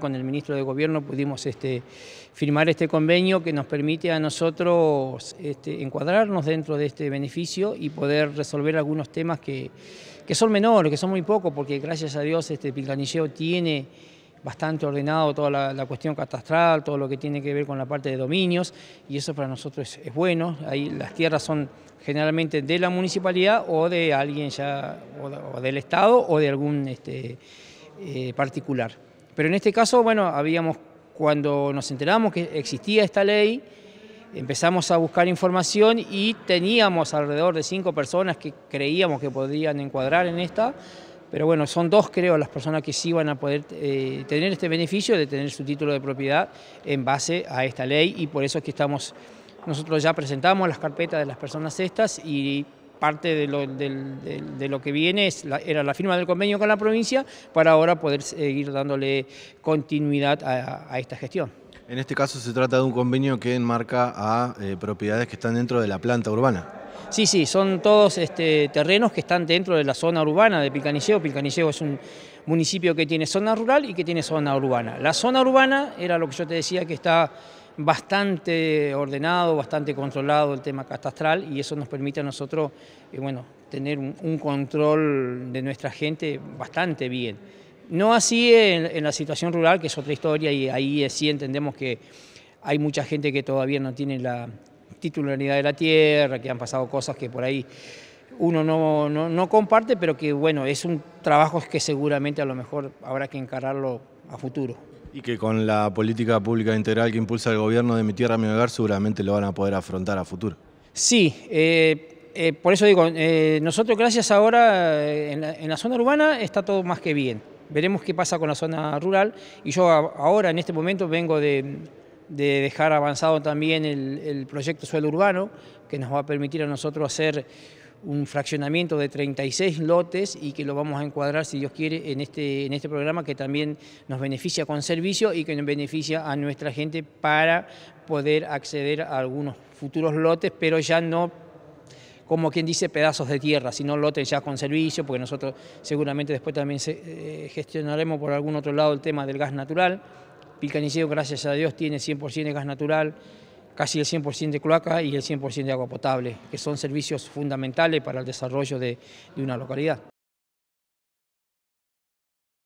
Con el ministro de Gobierno pudimos este, firmar este convenio que nos permite a nosotros este, encuadrarnos dentro de este beneficio y poder resolver algunos temas que, son menores, que son muy pocos, porque gracias a Dios este tiene bastante ordenado toda la, cuestión catastral, todo lo que tiene que ver con la parte de dominios, y eso para nosotros es, bueno. Ahí las tierras son generalmente de la municipalidad o de alguien ya, o, del Estado o de algún este, eh, particular. Pero en este caso, bueno, habíamos, cuando nos enteramos que existía esta ley, empezamos a buscar información y teníamos alrededor de cinco personas que creíamos que podrían encuadrar en esta, pero bueno, son dos creo las personas que sí van a poder eh, tener este beneficio de tener su título de propiedad en base a esta ley y por eso es que estamos, nosotros ya presentamos las carpetas de las personas estas y parte de lo, que viene es era la firma del convenio con la provincia para ahora poder seguir dándole continuidad a, esta gestión. En este caso se trata de un convenio que enmarca a eh, propiedades que están dentro de la planta urbana. Sí, sí, son todos este, terrenos que están dentro de la zona urbana de Pilcaniceo. Pilcaniceo es un municipio que tiene zona rural y que tiene zona urbana. La zona urbana era lo que yo te decía que está bastante ordenado, bastante controlado el tema catastral y eso nos permite a nosotros eh, bueno, tener un, control de nuestra gente bastante bien. No así en, la situación rural, que es otra historia y ahí sí entendemos que hay mucha gente que todavía no tiene la titularidad de la tierra, que han pasado cosas que por ahí uno no, comparte, pero que bueno, es un trabajo que seguramente a lo mejor habrá que encararlo a futuro. Y que con la política pública integral que impulsa el gobierno de mi tierra, mi hogar, seguramente lo van a poder afrontar a futuro. Sí, eh, eh, por eso digo, eh, nosotros gracias ahora en la, zona urbana está todo más que bien. Veremos qué pasa con la zona rural y yo ahora en este momento vengo de, dejar avanzado también el proyecto suelo urbano que nos va a permitir a nosotros hacer un fraccionamiento de 36 lotes y que lo vamos a encuadrar, si Dios quiere, en este, en este programa que también nos beneficia con servicio y que nos beneficia a nuestra gente para poder acceder a algunos futuros lotes, pero ya no como quien dice pedazos de tierra, sino lotes ya con servicio, porque nosotros seguramente después también eh, gestionaremos por algún otro lado el tema del gas natural. Pilcaniceo, gracias a Dios, tiene 100% de gas natural casi el 100% de cloaca y el 100% de agua potable, que son servicios fundamentales para el desarrollo de, de una localidad.